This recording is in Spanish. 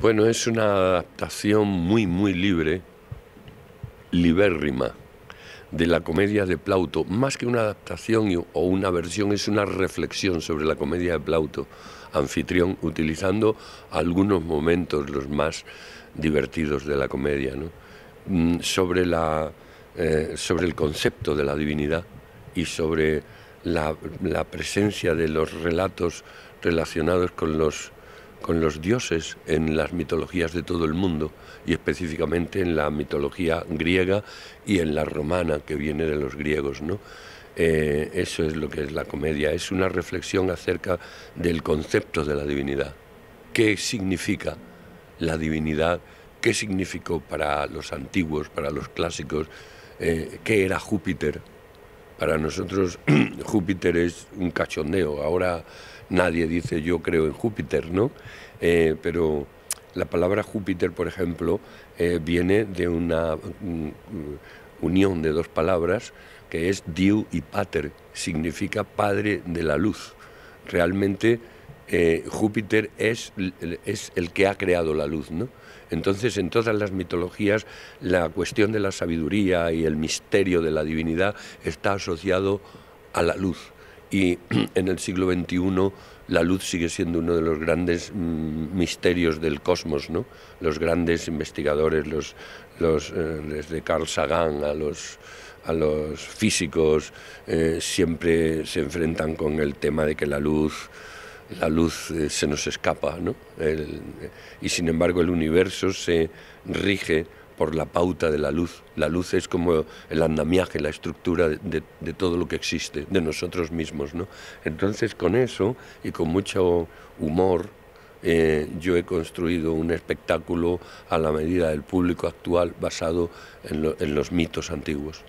Bueno, es una adaptación muy, muy libre, libérrima, de la comedia de Plauto. Más que una adaptación o una versión, es una reflexión sobre la comedia de Plauto, anfitrión, utilizando algunos momentos, los más divertidos de la comedia, mm, sobre, la, eh, sobre el concepto de la divinidad y sobre la, la presencia de los relatos relacionados con los con los dioses en las mitologías de todo el mundo y específicamente en la mitología griega y en la romana que viene de los griegos, ¿no? Eh, eso es lo que es la comedia, es una reflexión acerca del concepto de la divinidad. ¿Qué significa la divinidad? ¿Qué significó para los antiguos, para los clásicos? Eh, ¿Qué era Júpiter? Para nosotros Júpiter es un cachondeo. Ahora nadie dice yo creo en Júpiter, ¿no? Eh, pero la palabra Júpiter, por ejemplo, eh, viene de una unión de dos palabras que es Diu y Pater, significa Padre de la Luz. Realmente eh, Júpiter es, es, el que ha creado la luz, ¿no? Entonces, en todas las mitologías, la cuestión de la sabiduría y el misterio de la divinidad está asociado a la luz. Y en el siglo XXI la luz sigue siendo uno de los grandes mm, misterios del cosmos, ¿no? Los grandes investigadores, los, los, eh, desde Carl Sagan a los, a los físicos, eh, siempre se enfrentan con el tema de que la luz la luz eh, se nos escapa, ¿no? Eh, y sin embargo el universo se rige por la pauta de la luz. La luz es como el andamiaje, la estructura de, todo lo que existe, de nosotros mismos, Entonces con eso y con mucho humor, eh, yo he construido un espectáculo a la medida del público actual basado en los mitos antiguos.